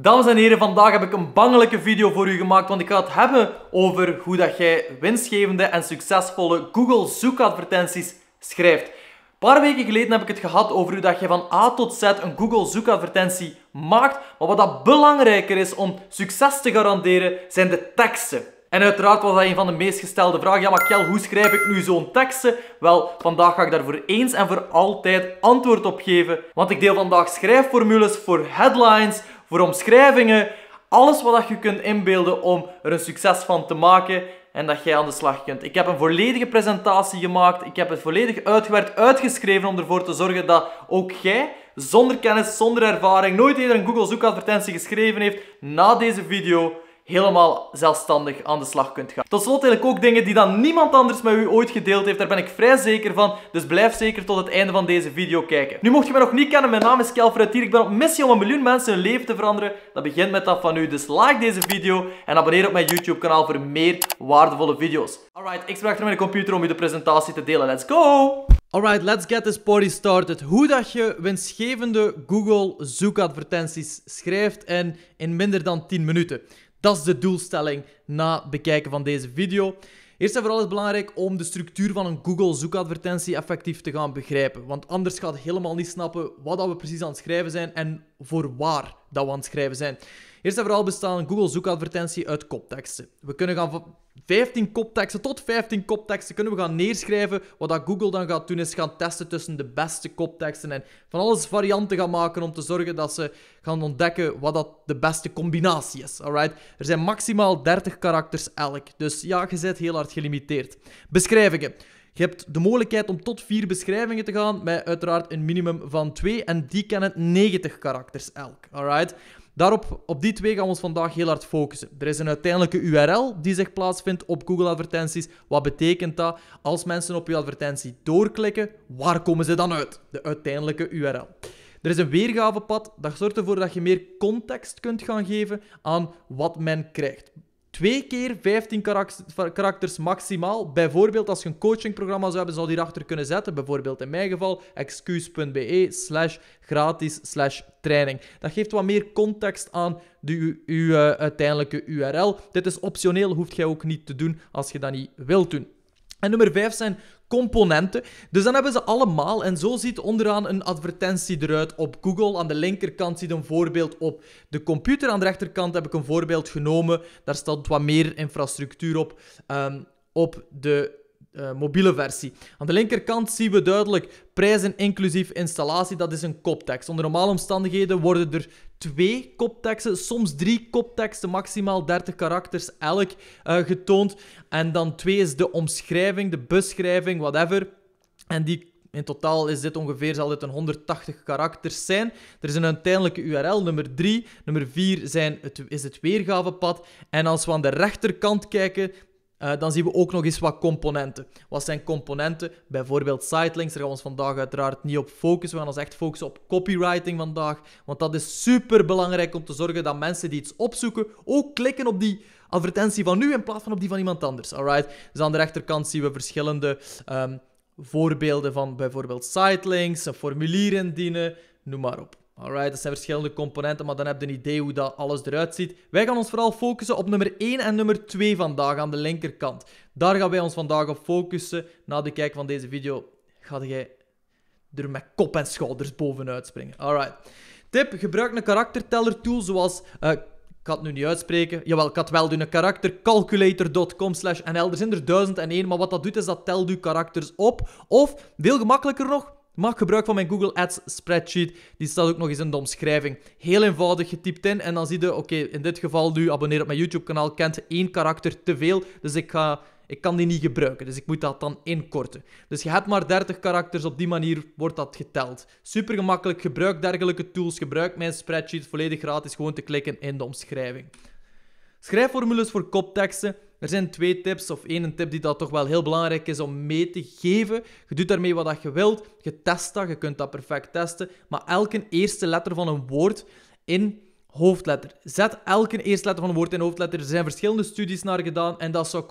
Dames en heren, vandaag heb ik een bangelijke video voor u gemaakt, want ik ga het hebben over hoe dat jij winstgevende en succesvolle Google zoekadvertenties schrijft. Een paar weken geleden heb ik het gehad over hoe dat je van A tot Z een Google zoekadvertentie maakt, maar wat dat belangrijker is om succes te garanderen, zijn de teksten. En uiteraard was dat een van de meest gestelde vragen. Ja, maar Kel, hoe schrijf ik nu zo'n teksten? Wel, vandaag ga ik daar voor eens en voor altijd antwoord op geven. Want ik deel vandaag schrijfformules voor headlines, voor omschrijvingen, alles wat je kunt inbeelden om er een succes van te maken en dat jij aan de slag kunt. Ik heb een volledige presentatie gemaakt, ik heb het volledig uitgewerkt, uitgeschreven om ervoor te zorgen dat ook jij, zonder kennis, zonder ervaring, nooit eerder een Google zoekadvertentie geschreven heeft, na deze video helemaal zelfstandig aan de slag kunt gaan. Tot slot heb ik ook dingen die dan niemand anders met u ooit gedeeld heeft. Daar ben ik vrij zeker van. Dus blijf zeker tot het einde van deze video kijken. Nu mocht je me nog niet kennen, mijn naam is Kel Ik ben op missie om een miljoen mensen hun leven te veranderen. Dat begint met dat van u. Dus like deze video en abonneer op mijn YouTube kanaal voor meer waardevolle video's. Alright, ik sprak achter mijn computer om u de presentatie te delen. Let's go! Alright, let's get this party started. Hoe dat je winstgevende Google zoekadvertenties schrijft en in minder dan 10 minuten. Dat is de doelstelling na het bekijken van deze video. Eerst en vooral is het belangrijk om de structuur van een Google zoekadvertentie effectief te gaan begrijpen. Want anders gaat helemaal niet snappen wat we precies aan het schrijven zijn en voor waar dat we aan het schrijven zijn. Eerst en vooral bestaan een Google zoekadvertentie uit kopteksten. We kunnen gaan van 15 kopteksten tot 15 kopteksten kunnen we gaan neerschrijven. Wat dat Google dan gaat doen is gaan testen tussen de beste kopteksten en van alles varianten gaan maken om te zorgen dat ze gaan ontdekken wat dat de beste combinatie is. Alright? Er zijn maximaal 30 karakters elk. Dus ja, je zit heel hard gelimiteerd. Beschrijvingen. Je hebt de mogelijkheid om tot vier beschrijvingen te gaan, met uiteraard een minimum van twee. En die kennen 90 karakters elk. Alright? Daarop, op die twee gaan we ons vandaag heel hard focussen. Er is een uiteindelijke URL die zich plaatsvindt op Google Advertenties. Wat betekent dat? Als mensen op je advertentie doorklikken, waar komen ze dan uit? De uiteindelijke URL. Er is een weergavepad, dat zorgt ervoor dat je meer context kunt gaan geven aan wat men krijgt twee keer 15 karakters maximaal. Bijvoorbeeld als je een coachingprogramma zou hebben, zou die erachter kunnen zetten. Bijvoorbeeld in mijn geval excuus.be slash gratis slash training. Dat geeft wat meer context aan de, uw eh, uiteindelijke URL. Dit is optioneel, hoeft jij ook niet te doen als je dat niet wilt doen. En nummer 5 zijn componenten. Dus dan hebben ze allemaal. En zo ziet onderaan een advertentie eruit op Google. Aan de linkerkant ziet een voorbeeld op de computer. Aan de rechterkant heb ik een voorbeeld genomen. Daar staat wat meer infrastructuur op. Ehm, op de eh, mobiele versie. Aan de linkerkant zien we duidelijk prijzen inclusief installatie. Dat is een koptekst. Onder normale omstandigheden worden er twee kopteksten, soms drie kopteksten, maximaal 30 karakters elk eh, getoond. En dan twee is de omschrijving, de beschrijving, whatever. En die in totaal is dit ongeveer, zal dit een 180 karakters zijn. Er is een uiteindelijke URL, nummer 3. Nummer 4 zijn is het weergavepad. En als we aan de rechterkant kijken, eh, dan zien we ook nog eens wat componenten. Wat zijn componenten? Bijvoorbeeld sitelinks. Daar gaan we ons vandaag uiteraard niet op focussen. We gaan ons echt focussen op copywriting vandaag. Want dat is super belangrijk om te zorgen dat mensen die iets opzoeken ook klikken op die advertentie van nu in plaats van op die van iemand anders. Alright? Dus aan de rechterkant zien we verschillende ehm, voorbeelden van bijvoorbeeld sitelinks, een formulier indienen, noem maar op. Alright, dat zijn verschillende componenten, maar dan heb je een idee hoe dat alles eruit ziet. Wij gaan ons vooral focussen op nummer 1 en nummer 2 vandaag aan de linkerkant. Daar gaan wij ons vandaag op focussen. Na de kijk van deze video ga jij er met kop en schouders bovenuit springen. Alright. Tip, gebruik een karakterteller tool zoals... Eh, ik ga het nu niet uitspreken. Jawel, ik had wel doen. Een karakter slash NL. Er zijn er duizend en één, maar wat dat doet is dat telt uw karakters op. Of, veel gemakkelijker nog, Maak gebruik van mijn Google Ads spreadsheet. Die staat ook nog eens in de omschrijving. Heel eenvoudig getypt in en dan zie je, oké, in dit geval nu abonneer op mijn YouTube kanaal, kent één karakter te veel. Dus ik ga... Ik kan die niet gebruiken, dus ik moet dat dan inkorten. Dus je hebt maar 30 karakters, op die manier wordt dat geteld. Super gemakkelijk, gebruik dergelijke tools, gebruik mijn spreadsheet volledig gratis, gewoon te klikken in de omschrijving. Schrijfformules voor kopteksten. Er zijn twee tips, of één tip die dat toch wel heel belangrijk is om mee te geven. Je doet daarmee wat je wilt. Je test dat, je kunt dat perfect testen. Maar elke eerste letter van een woord in hoofdletter. Zet elke eerste letter van een woord in hoofdletter. Er zijn verschillende studies naar gedaan en dat zou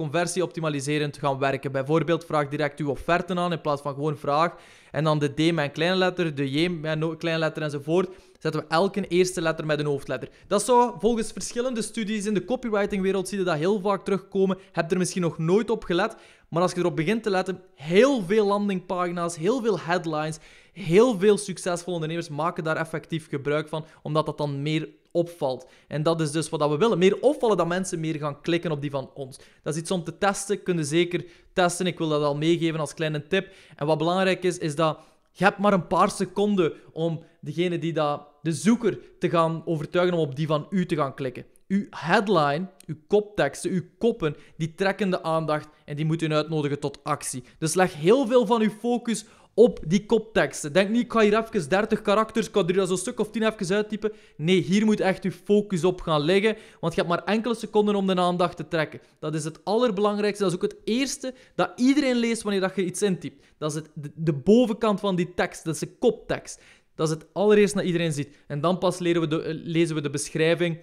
optimaliserend gaan werken. Bijvoorbeeld vraag direct uw offerten aan in plaats van gewoon vraag. En dan de D met een kleine letter, de J met een kleine letter enzovoort. Zetten we elke eerste letter met een hoofdletter. Dat zou volgens verschillende studies in de copywritingwereld zie je dat heel vaak terugkomen. Heb er misschien nog nooit op gelet. Maar als je erop begint te letten, heel veel landingpagina's, heel veel headlines, heel veel succesvolle ondernemers maken daar effectief gebruik van, omdat dat dan meer opvalt. En dat is dus wat we willen. Meer opvallen dat mensen meer gaan klikken op die van ons. Dat is iets om te testen. Kunnen zeker testen. Ik wil dat al meegeven als kleine tip. En wat belangrijk is, is dat je hebt maar een paar seconden om degene die dat, de zoeker te gaan overtuigen om op die van u te gaan klikken. Uw headline, uw kopteksten, uw koppen, die trekken de aandacht en die moeten u uitnodigen tot actie. Dus leg heel veel van uw focus op die kopteksten. Denk niet, ik ga hier even 30 karakters, ik ga er zo'n stuk of 10 even uittypen. Nee, hier moet echt je focus op gaan liggen, want je hebt maar enkele seconden om de aandacht te trekken. Dat is het allerbelangrijkste, dat is ook het eerste dat iedereen leest wanneer dat je iets intypt. Dat is het, de, bovenkant van die tekst, dat is de koptekst. Dat is het allereerst dat iedereen ziet. En dan pas we eh, lezen we de beschrijving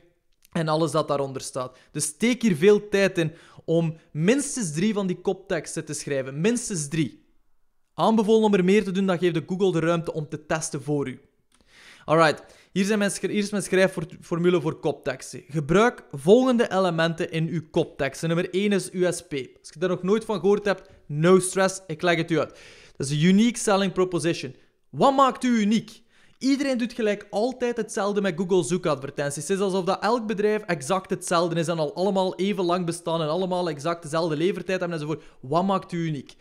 en alles dat daaronder staat. Dus steek hier veel tijd in om minstens drie van die kopteksten te schrijven. Minstens drie. Aanbevolen om er meer te doen, dat geeft de Google de ruimte om te testen voor u. Alright, hier, zijn mijn hier is mijn schrijfformule voor kopteksten. Gebruik volgende elementen in uw kopteksten. Nummer 1 is USP. Als je daar nog nooit van gehoord hebt, no stress, ik leg het u uit. Dat is een unique selling proposition. Wat maakt u uniek? Iedereen doet gelijk altijd hetzelfde met Google zoekadvertenties. Het is alsof dat elk bedrijf exact hetzelfde is en al allemaal even lang bestaan en allemaal exact dezelfde levertijd hebben enzovoort. Wat maakt u uniek?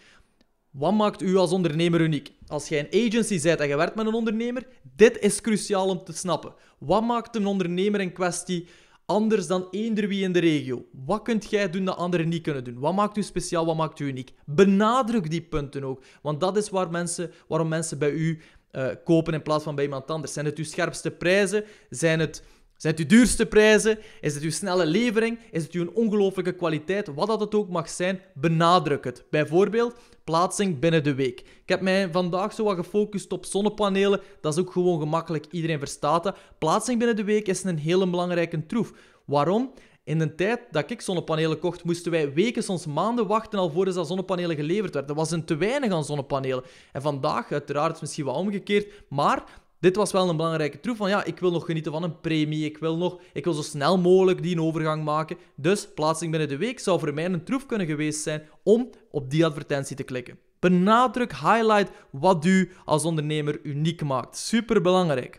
Wat maakt u als ondernemer uniek? Als jij een agency bent en je werkt met een ondernemer, dit is cruciaal om te snappen. Wat maakt een ondernemer in kwestie anders dan eender wie in de regio? Wat kunt jij doen dat anderen niet kunnen doen? Wat maakt u speciaal, wat maakt u uniek? Benadruk die punten ook, want dat is waar mensen, waarom mensen bij u eh, kopen in plaats van bij iemand anders. Zijn het uw scherpste prijzen? Zijn het zijn het uw duurste prijzen? Is het uw snelle levering? Is het uw ongelooflijke kwaliteit? Wat dat het ook mag zijn, benadruk het. Bijvoorbeeld plaatsing binnen de week. Ik heb mij vandaag zo wat gefocust op zonnepanelen. Dat is ook gewoon gemakkelijk, iedereen verstaat dat. Plaatsing binnen de week is een hele belangrijke troef. Waarom? In de tijd dat ik zonnepanelen kocht, moesten wij weken, soms maanden wachten alvorens dat zonnepanelen geleverd werden. Er was een te weinig aan zonnepanelen. En vandaag, uiteraard, is misschien wel omgekeerd, maar dit was wel een belangrijke troef van ja, ik wil nog genieten van een premie, ik wil, nog, ik wil zo snel mogelijk die overgang maken. Dus plaatsing binnen de week zou voor mij een troef kunnen geweest zijn om op die advertentie te klikken. Benadruk, highlight wat u als ondernemer uniek maakt. Super belangrijk.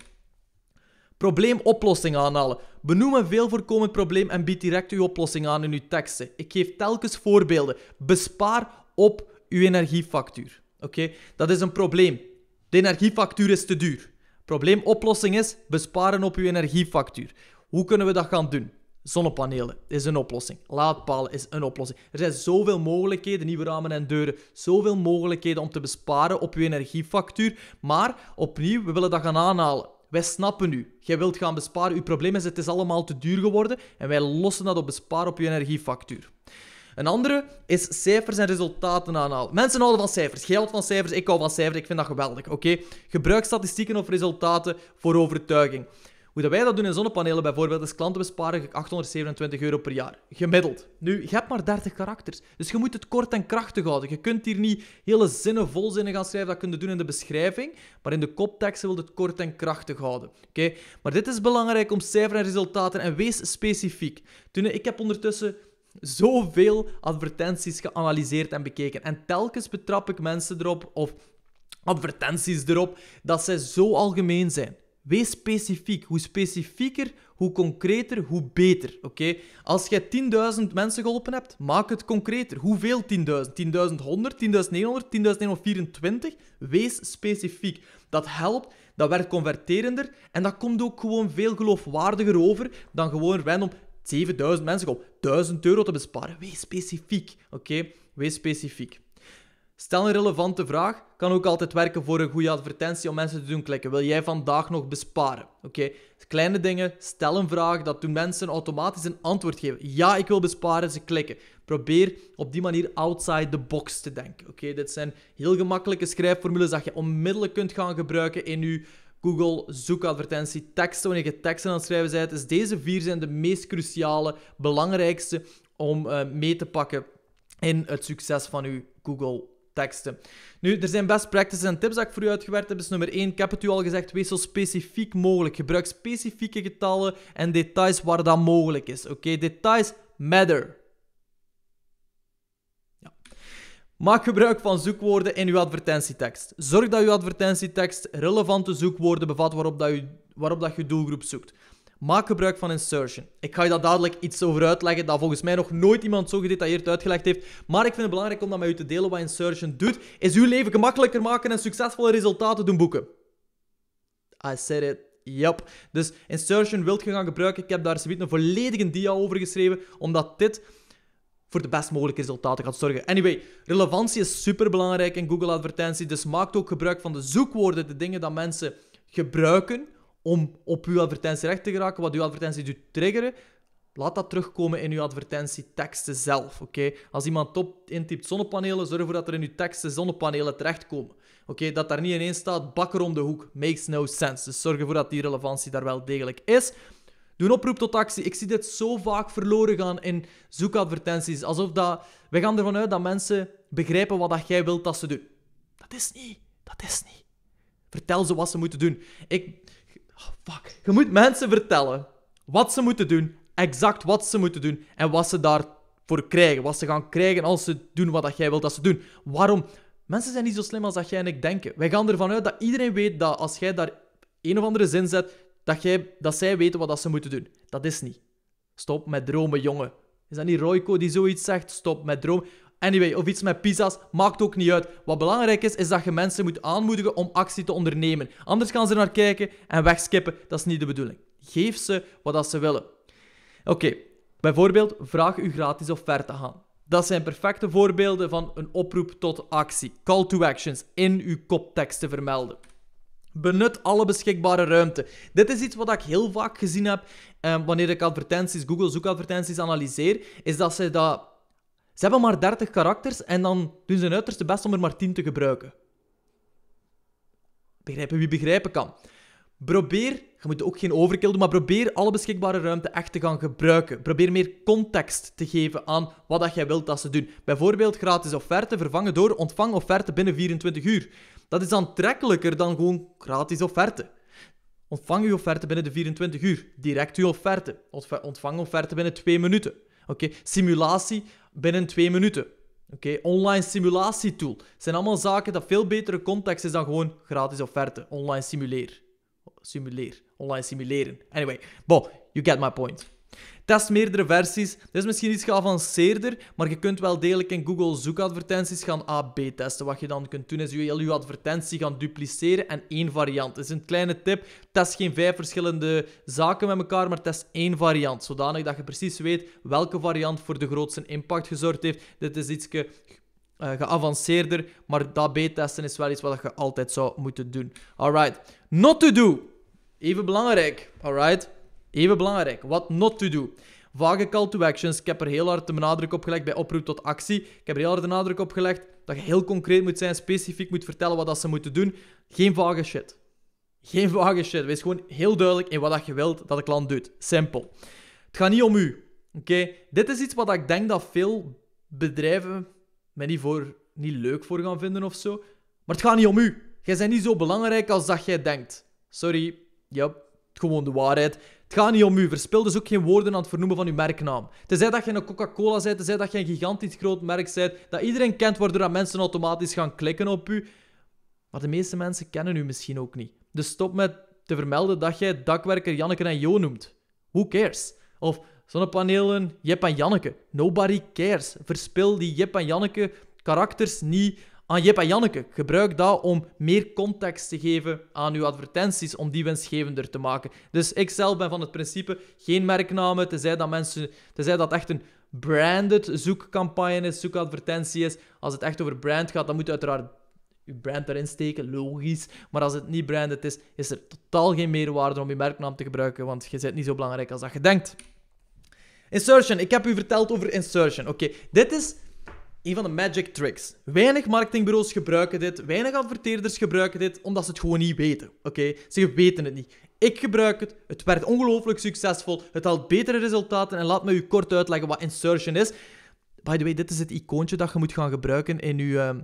Probleemoplossing aanhalen. Benoem een veel voorkomend probleem en bied direct uw oplossing aan in uw teksten. Ik geef telkens voorbeelden. Bespaar op uw energiefactuur. Oké, dat is een probleem. De energiefactuur is te duur. Probleemoplossing is besparen op uw energiefactuur. Hoe kunnen we dat gaan doen? Zonnepanelen is een oplossing. Laadpalen is een oplossing. Er zijn zoveel mogelijkheden, nieuwe ramen en deuren. Zoveel mogelijkheden om te besparen op uw energiefactuur. Maar opnieuw, we willen dat gaan aanhalen. Wij snappen nu. Jij wilt gaan besparen. Uw probleem is, het is allemaal te duur geworden. En wij lossen dat op besparen op uw energiefactuur. Een andere is cijfers en resultaten aanhalen. Mensen houden van cijfers, geld van cijfers, ik hou van cijfers, ik vind dat geweldig. Oké, gebruik statistieken of resultaten voor overtuiging. Hoe dat wij dat doen in zonnepanelen bijvoorbeeld, is klanten 827 euro per jaar. Gemiddeld. Nu, je hebt maar 30 karakters. Dus je moet het kort en krachtig houden. Je kunt hier niet hele zinnen vol zinnen gaan schrijven. Dat kun je doen in de beschrijving. Maar in de kopteksten wil je het kort en krachtig houden. Oké? Maar dit is belangrijk om cijfers en resultaten. En wees specifiek. Toen, ik heb ondertussen zoveel advertenties geanalyseerd en bekeken. En telkens betrap ik mensen erop, of advertenties erop, dat zij zo algemeen zijn. Wees specifiek. Hoe specifieker, hoe concreter, hoe beter. Oké? Als jij 10.000 mensen geholpen hebt, maak het concreter. Hoeveel 10.000? 10.100, 10.900, 10.924? Wees specifiek. Dat helpt, dat werkt converterender en dat komt ook gewoon veel geloofwaardiger over dan gewoon random 7000 mensen om 1000 euro te besparen. Wees specifiek, oké? Wees specifiek. Stel een relevante vraag. Kan ook altijd werken voor een goede advertentie om mensen te doen klikken. Wil jij vandaag nog besparen? Oké, kleine dingen. Stel een vraag. Dat doen mensen automatisch een antwoord geven. Ja, ik wil besparen. Ze klikken. Probeer op die manier outside the box te denken. Oké, dit zijn heel gemakkelijke schrijfformules dat je onmiddellijk kunt gaan gebruiken in je Google, zoekadvertentie, teksten. Wanneer je teksten aan het schrijven bent, is deze vier zijn de meest cruciale, belangrijkste om eh, mee te pakken in het succes van uw Google teksten. Nu, er zijn best practices en tips dat ik voor u uitgewerkt heb. Dus nummer 1, ik heb het u al gezegd, wees zo specifiek mogelijk. Gebruik specifieke getallen en details waar dat mogelijk is. Oké, details matter. Maak gebruik van zoekwoorden in uw advertentietekst. Zorg dat uw advertentietekst relevante zoekwoorden bevat waarop, dat u, waarop dat je doelgroep zoekt. Maak gebruik van insertion. Ik ga je daar dadelijk iets over uitleggen dat volgens mij nog nooit iemand zo gedetailleerd uitgelegd heeft. Maar ik vind het belangrijk om dat met u te delen. Wat insertion doet, is uw leven gemakkelijker maken en succesvolle resultaten doen boeken. I said it. Yep. Dus insertion wilt je gaan gebruiken. Ik heb daar zoiets een volledige dia over geschreven, omdat dit voor de best mogelijke resultaten gaat zorgen. Anyway, relevantie is super belangrijk in Google Advertentie. Dus maak ook gebruik van de zoekwoorden, de dingen dat mensen gebruiken om op uw advertentie recht te geraken, wat uw advertentie doet triggeren. Laat dat terugkomen in uw advertentieteksten zelf. Oké, Als iemand top intypt zonnepanelen, zorg ervoor dat er in uw teksten zonnepanelen terechtkomen. Oké, Dat daar niet ineens staat bakker om de hoek. Makes no sense. Dus zorg ervoor dat die relevantie daar wel degelijk is. Doe een oproep tot actie. Ik zie dit zo vaak verloren gaan in zoekadvertenties. Alsof dat... Wij gaan ervan uit dat mensen begrijpen wat dat jij wilt dat ze doen. Dat is niet. Dat is niet. Vertel ze wat ze moeten doen. Ik... Oh, fuck. Je moet mensen vertellen wat ze moeten doen, exact wat ze moeten doen en wat ze daarvoor krijgen. Wat ze gaan krijgen als ze doen wat dat jij wilt dat ze doen. Waarom? Mensen zijn niet zo slim als dat jij en ik denken. Wij gaan ervan uit dat iedereen weet dat als jij daar een of andere zin zet, dat, jij, dat zij weten wat dat ze moeten doen. Dat is niet. Stop met dromen, jongen. Is dat niet Royco die zoiets zegt? Stop met dromen. Anyway, of iets met pizza's, maakt ook niet uit. Wat belangrijk is, is dat je mensen moet aanmoedigen om actie te ondernemen. Anders gaan ze er naar kijken en wegskippen. Dat is niet de bedoeling. Geef ze wat dat ze willen. Oké, bijvoorbeeld vraag u gratis offerte gaan. Dat zijn perfecte voorbeelden van een oproep tot actie. Call to actions in uw koptekst te vermelden. Benut alle beschikbare ruimte. Dit is iets wat ik heel vaak gezien heb eh, wanneer ik advertenties, Google zoekadvertenties analyseer, is dat ze dat... Ze hebben maar 30 karakters en dan doen ze hun uiterste best om er maar 10 te gebruiken. Begrijpen wie begrijpen kan. Probeer, je moet ook geen overkill doen, maar probeer alle beschikbare ruimte echt te gaan gebruiken. Probeer meer context te geven aan wat dat jij wilt dat ze doen. Bijvoorbeeld gratis offerte vervangen door ontvang offerte binnen 24 uur. Dat is aantrekkelijker dan gewoon gratis offerte. Ontvang uw offerte binnen de 24 uur. Direct uw offerte. Ontvang offerte binnen 2 minuten. Oké, simulatie binnen 2 minuten. Oké, online simulatietool. Het zijn allemaal zaken dat veel betere context is dan gewoon gratis offerte. Online simuleer. Simuleer. Online simuleren. Anyway, bon, you get my point test meerdere versies. Dit is misschien iets geavanceerder, maar je kunt wel degelijk in Google zoekadvertenties gaan A-B testen. Wat je dan kunt doen is je hele advertentie gaan dupliceren en één variant. Dat is een kleine tip. Test geen vijf verschillende zaken met elkaar, maar test één variant. Zodanig dat je precies weet welke variant voor de grootste impact gezorgd heeft. Dit is iets eh, geavanceerder, maar dat B-testen is wel iets wat je altijd zou moeten doen. Alright, not to do. Even belangrijk, alright? Even belangrijk, wat not to do. Vage call to actions. Ik heb er heel hard de nadruk op gelegd bij oproep tot actie. Ik heb er heel hard de nadruk op gelegd dat je heel concreet moet zijn, specifiek moet vertellen wat dat ze moeten doen. Geen vage shit. Geen vage shit. Wees gewoon heel duidelijk in wat dat je wilt dat de klant doet. Simpel. Het gaat niet om u. Oké? Dit is iets wat ik denk dat veel bedrijven mij niet, voor, niet leuk voor gaan vinden of zo. Maar het gaat niet om u. Jij bent niet zo belangrijk als dat jij denkt. Sorry. Yep gewoon de waarheid. Het gaat niet om u. Verspil dus ook geen woorden aan het vernoemen van uw merknaam. Tenzij dat je een Coca-Cola bent, tenzij dat je een gigantisch groot merk bent, dat iedereen kent, waardoor dat mensen automatisch gaan klikken op u. Maar de meeste mensen kennen u misschien ook niet. Dus stop met te vermelden dat jij dakwerker Janneke en Jo noemt. Who cares? Of zonnepanelen Jip en Janneke. Nobody cares. Verspil die Jip en Janneke karakters niet aan ah, Jip en Janneke. Gebruik dat om meer context te geven aan uw advertenties, om die winstgevender te maken. Dus ik zelf ben van het principe geen merknamen, tenzij dat, mensen, tenzij dat echt een branded zoekcampagne is, zoekadvertentie is. Als het echt over brand gaat, dan moet je uiteraard je brand erin steken, logisch. Maar als het niet branded is, is er totaal geen meerwaarde om je merknaam te gebruiken, want je bent niet zo belangrijk als dat je denkt. Insertion, ik heb u verteld over insertion. Oké, dit is een van de magic tricks. Weinig marketingbureaus gebruiken dit, weinig adverteerders gebruiken dit, omdat ze het gewoon niet weten. Oké, ze weten het niet. Ik gebruik het, het werd ongelooflijk succesvol, het haalt betere resultaten en laat me u kort uitleggen wat insertion is. By the way, dit is het icoontje dat je moet gaan gebruiken in uw, ehm,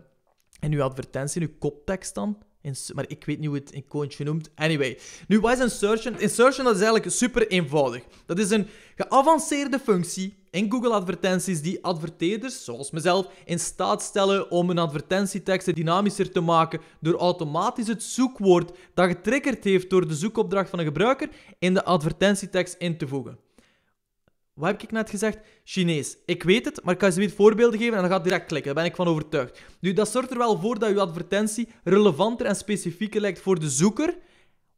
in uw advertentie, in uw koptekst dan. maar ik weet niet hoe het icoontje noemt. Anyway, nu wat is insertion? Insertion is eigenlijk super eenvoudig. Dat is een geavanceerde functie in Google Advertenties die adverteerders, zoals mezelf, in staat stellen om hun advertentieteksten dynamischer te maken door automatisch het zoekwoord dat getriggerd heeft door de zoekopdracht van een gebruiker in de advertentietekst in te voegen. Wat heb ik net gezegd? Chinees. Ik weet het, maar ik kan je niet voorbeelden geven en dan gaat direct klikken. Daar ben ik van overtuigd. Nu, dat zorgt er wel voor dat je advertentie relevanter en specifieker lijkt voor de zoeker.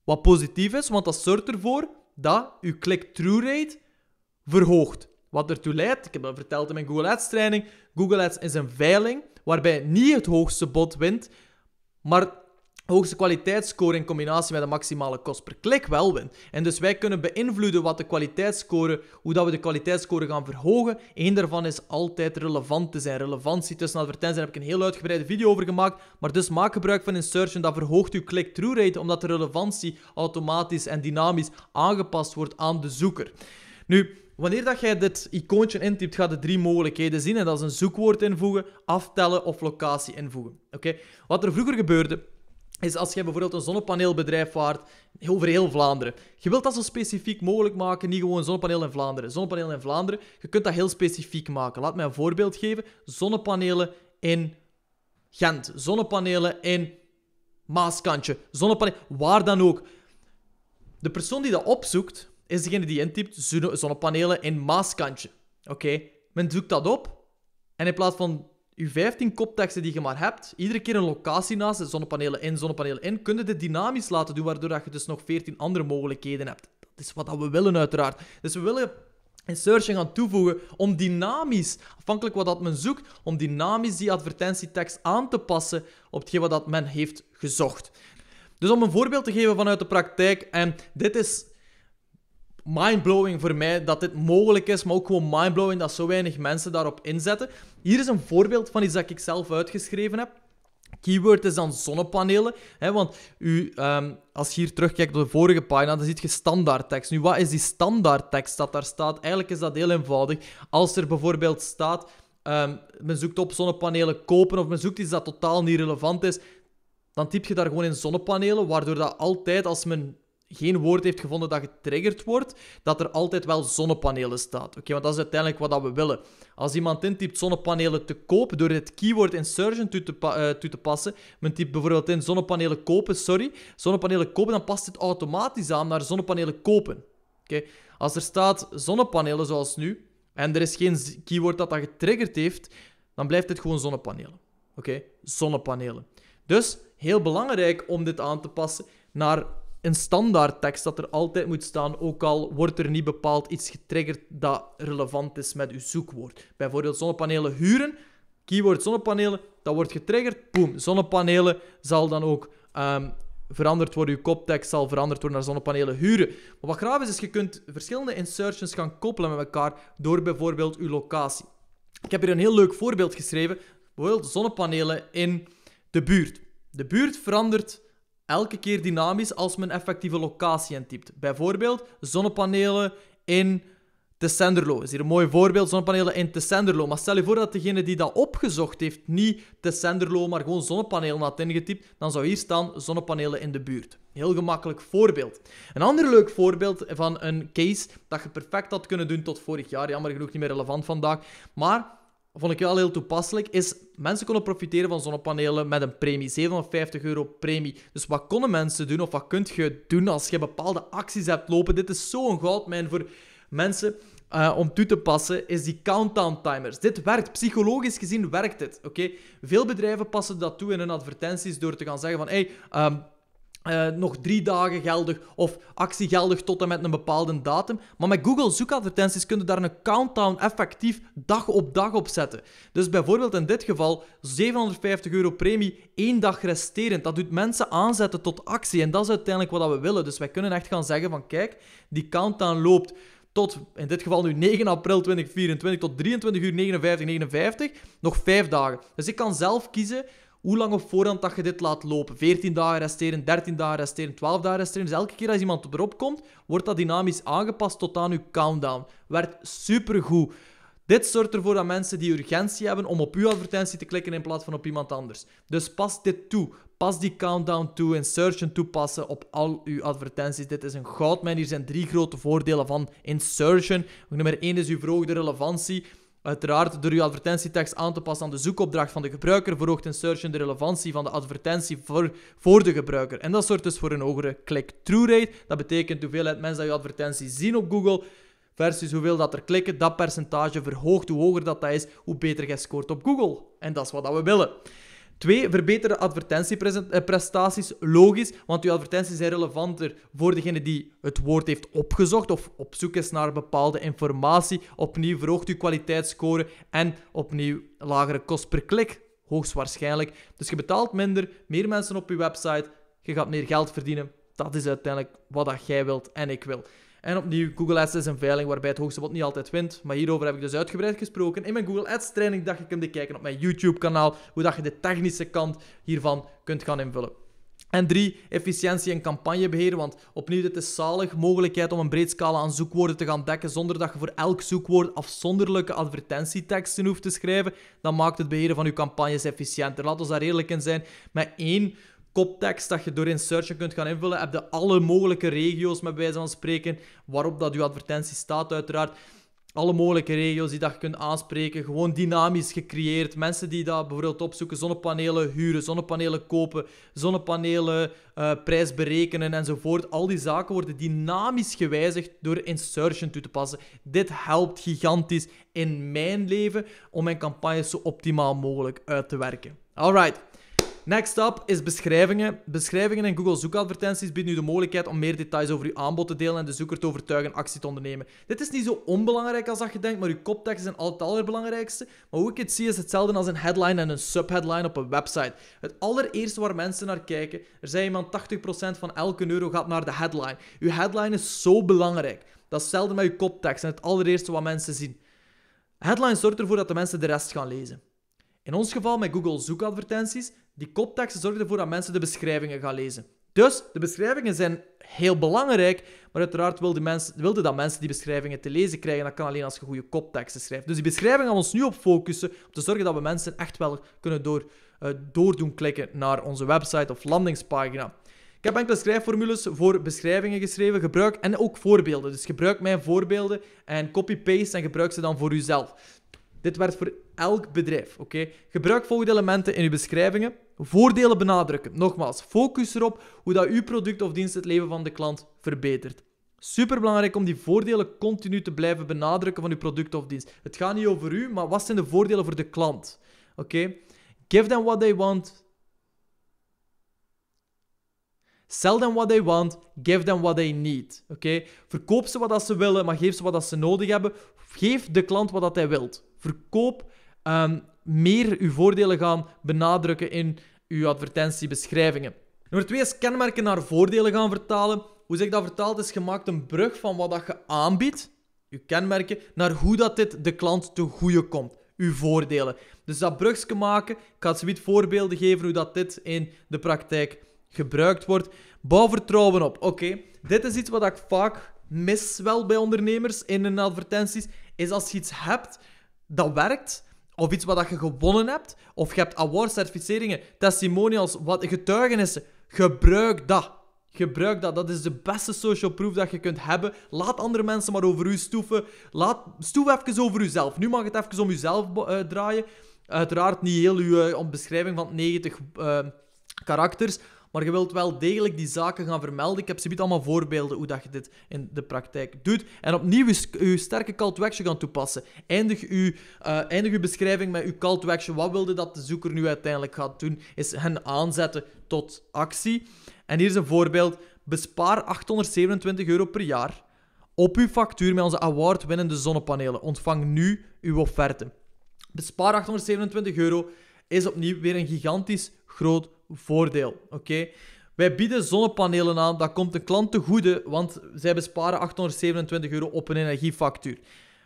Wat positief is, want dat zorgt ervoor dat je click-through rate verhoogt. Wat ertoe leidt, ik heb dat verteld in mijn Google Ads training, Google Ads is een veiling waarbij niet het hoogste bod wint, maar hoogste kwaliteitsscore in combinatie met de maximale kost per klik wel wint. En dus wij kunnen beïnvloeden wat de kwaliteitsscore, hoe dat we de kwaliteitsscore gaan verhogen. Eén daarvan is altijd relevant te zijn. Relevantie tussen advertenties, daar heb ik een heel uitgebreide video over gemaakt. Maar dus maak gebruik van insertion, dat verhoogt uw click-through rate, omdat de relevantie automatisch en dynamisch aangepast wordt aan de zoeker. Nu, Wanneer dat jij dit icoontje intypt, gaat je drie mogelijkheden zien. En dat is een zoekwoord invoegen, aftellen of locatie invoegen. Oké? Wat er vroeger gebeurde, is als jij bijvoorbeeld een zonnepaneelbedrijf waart over heel Vlaanderen. Je wilt dat zo specifiek mogelijk maken, niet gewoon zonnepaneel in Vlaanderen. Zonnepaneel in Vlaanderen, je kunt dat heel specifiek maken. Laat mij een voorbeeld geven. Zonnepanelen in Gent, zonnepanelen in Maaskantje, zonnepanelen, waar dan ook. De persoon die dat opzoekt, is degene die intypt zonnepanelen in Maaskantje. Oké, men zoekt dat op. En in plaats van je 15 kopteksten die je maar hebt, iedere keer een locatie naast, zonnepanelen in, zonnepanelen in, kun je dit dynamisch laten doen, waardoor je dus nog 14 andere mogelijkheden hebt. Dat is wat we willen, uiteraard. Dus we willen een search gaan toevoegen om dynamisch, afhankelijk wat dat men zoekt, om dynamisch die advertentietekst aan te passen op hetgeen wat dat men heeft gezocht. Dus om een voorbeeld te geven vanuit de praktijk, en dit is mindblowing voor mij dat dit mogelijk is, maar ook gewoon mindblowing dat zo weinig mensen daarop inzetten. Hier is een voorbeeld van iets dat ik zelf uitgeschreven heb. Keyword is dan zonnepanelen. Hè, want u, ehm, als je hier terugkijkt op de vorige pagina, dan zie je standaard tekst. Nu, wat is die standaard tekst dat daar staat? Eigenlijk is dat heel eenvoudig. Als er bijvoorbeeld staat, ehm, men zoekt op zonnepanelen kopen of men zoekt iets dat totaal niet relevant is, dan typ je daar gewoon in zonnepanelen, waardoor dat altijd als men geen woord heeft gevonden dat getriggerd wordt, dat er altijd wel zonnepanelen staat. Oké, want dat is uiteindelijk wat dat we willen. Als iemand intypt zonnepanelen te kopen door het keyword insurgent toe te, eh, toe te passen, men typt bijvoorbeeld in zonnepanelen kopen, sorry, zonnepanelen kopen, dan past dit automatisch aan naar zonnepanelen kopen. Oké, als er staat zonnepanelen zoals nu, en er is geen keyword dat dat getriggerd heeft, dan blijft het gewoon zonnepanelen. Oké, zonnepanelen. Dus heel belangrijk om dit aan te passen naar een standaard tekst dat er altijd moet staan, ook al wordt er niet bepaald iets getriggerd dat relevant is met uw zoekwoord. Bijvoorbeeld zonnepanelen huren, keyword zonnepanelen, dat wordt getriggerd, boem, zonnepanelen zal dan ook ehm, veranderd worden, uw koptekst zal veranderd worden naar zonnepanelen huren. Maar wat graag is, is je kunt verschillende insertions gaan koppelen met elkaar door bijvoorbeeld uw locatie. Ik heb hier een heel leuk voorbeeld geschreven, bijvoorbeeld zonnepanelen in de buurt. De buurt verandert elke keer dynamisch als men effectieve locatie intypt. Bijvoorbeeld zonnepanelen in Decenderlo. Is hier een mooi voorbeeld, zonnepanelen in de Maar stel je voor dat degene die dat opgezocht heeft niet de maar gewoon zonnepanelen had ingetypt, dan zou hier staan zonnepanelen in de buurt. Heel gemakkelijk voorbeeld. Een ander leuk voorbeeld van een case dat je perfect had kunnen doen tot vorig jaar, jammer genoeg niet meer relevant vandaag, maar vond ik wel heel toepasselijk, is mensen konden profiteren van zonnepanelen met een premie, 750 euro premie. Dus wat konden mensen doen of wat kunt je doen als je bepaalde acties hebt lopen? Dit is zo'n goudmijn voor mensen eh, om toe te passen, is die countdown timers. Dit werkt, psychologisch gezien werkt het. Oké, Veel bedrijven passen dat toe in hun advertenties door te gaan zeggen van hey, ehm, eh, nog drie dagen geldig of actie geldig tot en met een bepaalde datum. Maar met Google zoekadvertenties kun je daar een countdown effectief dag op dag op zetten. Dus bijvoorbeeld in dit geval 750 euro premie, één dag resterend. Dat doet mensen aanzetten tot actie en dat is uiteindelijk wat we willen. Dus wij kunnen echt gaan zeggen van kijk, die countdown loopt tot in dit geval nu 9 april 2024 tot 23 uur 59, 59, nog vijf dagen. Dus ik kan zelf kiezen hoe lang op voorhand dat je dit laat lopen. 14 dagen resteren, 13 dagen resteren, 12 dagen resteren. Dus elke keer als iemand erop komt, wordt dat dynamisch aangepast tot aan uw countdown. Werkt supergoed. Dit zorgt ervoor dat mensen die urgentie hebben om op uw advertentie te klikken in plaats van op iemand anders. Dus pas dit toe. Pas die countdown toe en insertion toepassen op al uw advertenties. Dit is een goudmijn. Hier zijn drie grote voordelen van insertion. Nummer 1 is uw verhoogde relevantie. Uiteraard, door uw advertentietekst aan te passen aan de zoekopdracht van de gebruiker, verhoogt een search de relevantie van de advertentie voor, voor de gebruiker. En dat zorgt dus voor een hogere click-through rate. Dat betekent hoeveelheid mensen dat je advertentie zien op Google versus hoeveel dat er klikken. Dat percentage verhoogt. Hoe hoger dat, dat is, hoe beter je scoort op Google. En dat is wat dat we willen. Twee, Verbetere advertentieprestaties. Eh, logisch, want uw advertenties zijn relevanter voor degene die het woord heeft opgezocht of op zoek is naar bepaalde informatie. Opnieuw verhoogt uw kwaliteitsscore en opnieuw lagere kost per klik. Hoogstwaarschijnlijk. Dus je betaalt minder, meer mensen op je website, je gaat meer geld verdienen. Dat is uiteindelijk wat dat jij wilt en ik wil. En opnieuw, Google Ads is een veiling waarbij het hoogste bot niet altijd wint. Maar hierover heb ik dus uitgebreid gesproken. In mijn Google Ads training dacht ik hem te kijken op mijn YouTube kanaal. Hoe dat je de technische kant hiervan kunt gaan invullen. En drie, efficiëntie en campagnebeheer. Want opnieuw, dit is zalig. Mogelijkheid om een breed scala aan zoekwoorden te gaan dekken zonder dat je voor elk zoekwoord afzonderlijke advertentieteksten hoeft te schrijven. Dat maakt het beheren van je campagnes efficiënter. Laat ons daar eerlijk in zijn. Met één koptekst dat je door in Search kunt gaan invullen. Heb je alle mogelijke regio's, met wijze van spreken, waarop dat je advertentie staat, uiteraard. Alle mogelijke regio's die dat je kunt aanspreken. Gewoon dynamisch gecreëerd. Mensen die dat bijvoorbeeld opzoeken. Zonnepanelen huren, zonnepanelen kopen, zonnepanelen uh, prijs berekenen enzovoort. Al die zaken worden dynamisch gewijzigd door insertion toe te passen. Dit helpt gigantisch in mijn leven om mijn campagnes zo optimaal mogelijk uit te werken. Alright. Next up is beschrijvingen. Beschrijvingen en Google zoekadvertenties bieden u de mogelijkheid om meer details over uw aanbod te delen en de zoeker te overtuigen actie te ondernemen. Dit is niet zo onbelangrijk als dat je denkt, maar uw koptekst is altijd het allerbelangrijkste. Maar hoe ik het zie is hetzelfde als een headline en een subheadline op een website. Het allereerste waar mensen naar kijken, er zijn iemand 80% van elke euro gaat naar de headline. Uw headline is zo belangrijk. Dat is hetzelfde met uw koptekst en het allereerste wat mensen zien. Headline zorgt ervoor dat de mensen de rest gaan lezen. In ons geval met Google zoekadvertenties die kopteksten zorgen ervoor dat mensen de beschrijvingen gaan lezen. Dus de beschrijvingen zijn heel belangrijk, maar uiteraard wilden, mensen, dat mensen die beschrijvingen te lezen krijgen. Dat kan alleen als je goede kopteksten schrijft. Dus die beschrijving gaan we ons nu op focussen, om te zorgen dat we mensen echt wel kunnen door, eh, doordoen klikken naar onze website of landingspagina. Ik heb enkele schrijfformules voor beschrijvingen geschreven, gebruik en ook voorbeelden. Dus gebruik mijn voorbeelden en copy-paste en gebruik ze dan voor uzelf. Dit werkt voor elk bedrijf, oké? Gebruik volgende elementen in uw beschrijvingen voordelen benadrukken. Nogmaals, focus erop hoe dat uw product of dienst het leven van de klant verbetert. Superbelangrijk om die voordelen continu te blijven benadrukken van uw product of dienst. Het gaat niet over u, maar wat zijn de voordelen voor de klant? Oké? Give them what they want. Sell them what they want. Give them what they need. Oké? Verkoop ze wat dat ze willen, maar geef ze wat dat ze nodig hebben. Geef de klant wat dat hij wilt. Verkoop ehm, meer uw voordelen gaan benadrukken in uw advertentiebeschrijvingen. Nummer twee is kenmerken naar voordelen gaan vertalen. Hoe zeg ik dat vertaald is, gemaakt een brug van wat dat je aanbiedt, je kenmerken, naar hoe dat dit de klant te goede komt. Uw voordelen. Dus dat brugje maken. Ik ga zoiets voorbeelden geven hoe dat dit in de praktijk gebruikt wordt. Bouw vertrouwen op. Oké, dit is iets wat ik vaak mis wel bij ondernemers in hun advertenties. Is als je iets hebt dat werkt, of iets wat je gewonnen hebt, of je hebt awards, certificeringen, testimonials, wat, getuigenissen, gebruik dat. Gebruik dat. Dat is de beste social proof dat je kunt hebben. Laat andere mensen maar over u stoeven. Laat, stoef even over uzelf. Nu mag het even om uzelf eh, draaien. Uiteraard niet heel uw uh, beschrijving van 90 eh, karakters. Maar je wilt wel degelijk die zaken gaan vermelden. Ik heb ze allemaal voorbeelden hoe dat je dit in de praktijk doet. En opnieuw je sterke call to action gaan toepassen. Eindig je, eh, eindig uw beschrijving met je call to action. Wat wilde dat de zoeker nu uiteindelijk gaat doen? Is hen aanzetten tot actie. En hier is een voorbeeld. Bespaar 827 euro per jaar op uw factuur met onze award-winnende zonnepanelen. Ontvang nu uw offerte. Bespaar 827 euro is opnieuw weer een gigantisch groot voordeel. Oké? Wij bieden zonnepanelen aan, dat komt de klant te goede, want zij besparen 827 euro op een energiefactuur.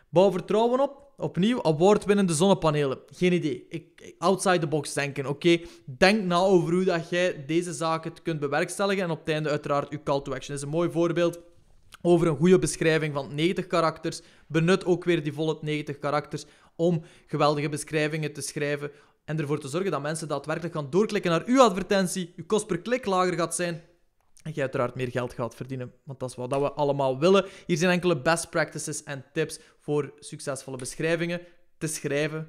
Bouw vertrouwen op, opnieuw winnende zonnepanelen. Geen idee. Ik, outside the box denken, oké? Denk na over hoe dat jij deze zaken kunt bewerkstelligen en op het einde uiteraard uw call to action. Dat is een mooi voorbeeld over een goede beschrijving van 90 karakters. Benut ook weer die volle 90 karakters om geweldige beschrijvingen te schrijven en ervoor te zorgen dat mensen daadwerkelijk gaan doorklikken naar uw advertentie, uw kost per klik lager gaat zijn en je uiteraard meer geld gaat verdienen. Want dat is wat we allemaal willen. Hier zijn enkele best practices en tips voor succesvolle beschrijvingen te schrijven.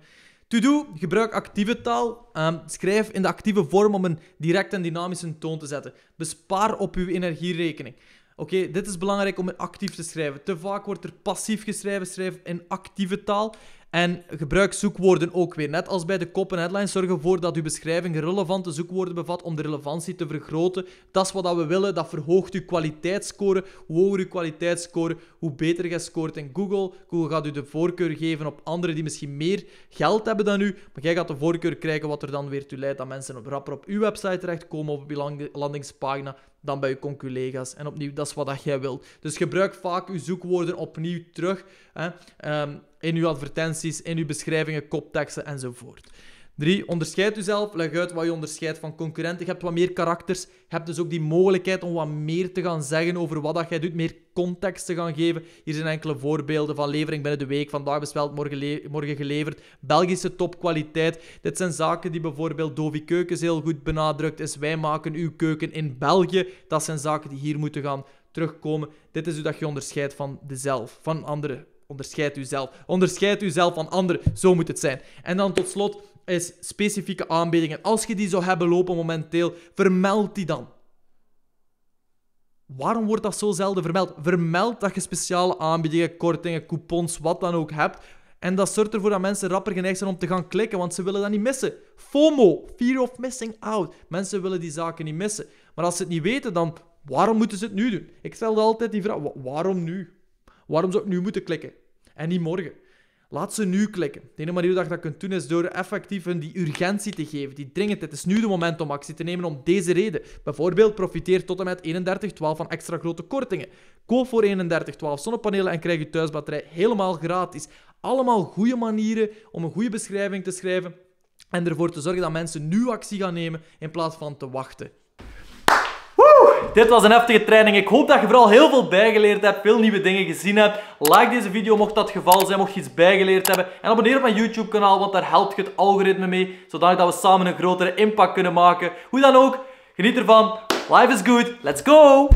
To do, gebruik actieve taal. Ehm, schrijf in de actieve vorm om een direct en dynamische toon te zetten. Bespaar op uw energierekening. Oké, dit is belangrijk om actief te schrijven. Te vaak wordt er passief geschreven, schrijf in actieve taal. En gebruik zoekwoorden ook weer. Net als bij de kop headline, zorg ervoor dat uw beschrijving relevante zoekwoorden bevat om de relevantie te vergroten. Dat is wat we willen. Dat verhoogt uw kwaliteitsscore. Hoe hoger uw kwaliteitsscore, hoe beter je scoort in Google. Google gaat u de voorkeur geven op anderen die misschien meer geld hebben dan u. Maar jij gaat de voorkeur krijgen, wat er dan weer toe leidt dat mensen op, rapper op uw website terechtkomen, op uw landingspagina dan bij je conculega's. En opnieuw, dat is wat dat jij wilt. Dus gebruik vaak je zoekwoorden opnieuw terug hè, ehm, in je advertenties, in je beschrijvingen, kopteksten enzovoort. Drie, onderscheid jezelf. Leg uit wat je onderscheidt van concurrenten. Je hebt wat meer karakters. Je hebt dus ook die mogelijkheid om wat meer te gaan zeggen over wat dat jij doet. Meer context te gaan geven. Hier zijn enkele voorbeelden van levering binnen de week. Vandaag besteld, morgen, morgen geleverd. Belgische topkwaliteit. Dit zijn zaken die bijvoorbeeld Dovi Keukens heel goed benadrukt. Is wij maken uw keuken in België. Dat zijn zaken die hier moeten gaan terugkomen. Dit is hoe dat je onderscheidt van, dezelf, van anderen. Onderscheid uzelf. Onderscheid uzelf van anderen. Zo moet het zijn. En dan tot slot is specifieke aanbiedingen. Als je die zou hebben lopen momenteel, vermeld die dan. Waarom wordt dat zo zelden vermeld? Vermeld dat je speciale aanbiedingen, kortingen, coupons, wat dan ook hebt. En dat zorgt ervoor dat mensen rapper geneigd zijn om te gaan klikken, want ze willen dat niet missen. FOMO, fear of missing out. Mensen willen die zaken niet missen. Maar als ze het niet weten, dan waarom moeten ze het nu doen? Ik stel altijd die vraag, waarom nu? Waarom zou ik nu moeten klikken? En niet morgen? Laat ze nu klikken. De enige manier dat je dat kunt doen is door effectief hun die urgentie te geven, die dringend. Het is nu de moment om actie te nemen om deze reden. Bijvoorbeeld profiteer tot en met 31.12 van extra grote kortingen. Koop voor 31.12 zonnepanelen en krijg je thuisbatterij helemaal gratis. Allemaal goede manieren om een goede beschrijving te schrijven en ervoor te zorgen dat mensen nu actie gaan nemen in plaats van te wachten dit was een heftige training. Ik hoop dat je vooral heel veel bijgeleerd hebt, veel nieuwe dingen gezien hebt. Like deze video mocht dat het geval zijn, mocht je iets bijgeleerd hebben. En abonneer op mijn YouTube kanaal, want daar helpt je het algoritme mee. Zodat we samen een grotere impact kunnen maken. Hoe dan ook, geniet ervan. Life is good, let's go!